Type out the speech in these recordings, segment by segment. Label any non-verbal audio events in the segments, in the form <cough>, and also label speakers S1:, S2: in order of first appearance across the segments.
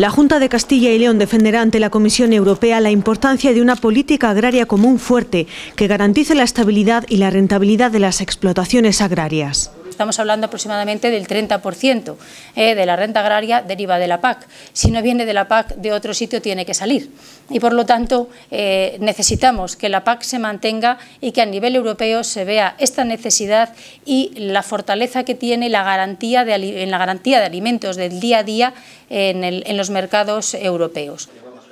S1: La Junta de Castilla y León defenderá ante la Comisión Europea la importancia de una política agraria común fuerte que garantice la estabilidad y la rentabilidad de las explotaciones agrarias
S2: estamos hablando aproximadamente del 30% eh, de la renta agraria deriva de la PAC. Si no viene de la PAC, de otro sitio tiene que salir. Y por lo tanto, eh, necesitamos que la PAC se mantenga y que a nivel europeo se vea esta necesidad y la fortaleza que tiene la garantía de, en la garantía de alimentos del día a día en los mercados europeos.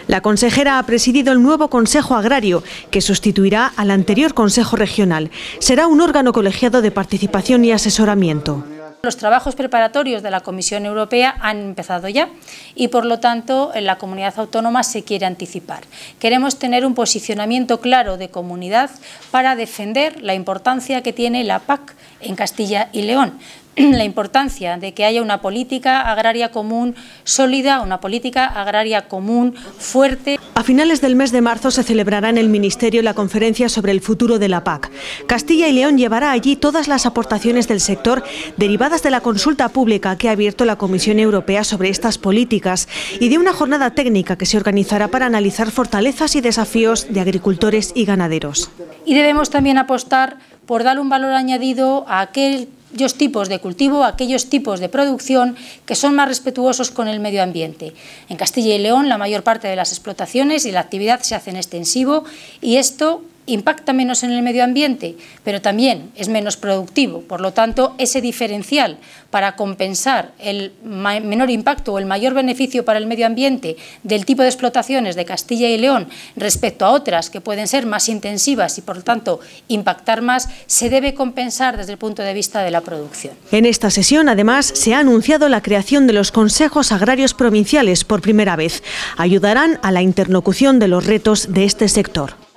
S1: La consejera ha presidido el nuevo Consejo Agrario, que sustituirá al anterior Consejo Regional. Será un órgano colegiado de participación y asesoramiento.
S2: Los trabajos preparatorios de la Comisión Europea han empezado ya y, por lo tanto, en la comunidad autónoma se quiere anticipar. Queremos tener un posicionamiento claro de comunidad para defender la importancia que tiene la PAC en Castilla y León, <clears throat> la importancia de que haya una política agraria común sólida,
S1: una política agraria común fuerte finales del mes de marzo se celebrará en el Ministerio la conferencia sobre el futuro de la PAC. Castilla y León llevará allí todas las aportaciones del sector derivadas de la consulta pública que ha abierto la Comisión Europea sobre estas políticas y de una jornada técnica que se organizará para analizar fortalezas y desafíos de agricultores y ganaderos.
S2: Y debemos también apostar por dar un valor añadido a aquel aquellos tipos de cultivo, aquellos tipos de producción que son más respetuosos con el medio ambiente. En Castilla y León la mayor parte de las explotaciones y la actividad se hacen extensivo y esto impacta menos en el medio ambiente, pero también es menos productivo. Por lo tanto, ese diferencial para compensar el menor impacto o el mayor beneficio para el medio ambiente del tipo de explotaciones de Castilla y León respecto a otras que pueden ser más intensivas y, por lo tanto, impactar más, se debe compensar desde el punto de vista de la producción.
S1: En esta sesión, además, se ha anunciado la creación de los consejos agrarios provinciales por primera vez. Ayudarán a la interlocución de los retos de este sector.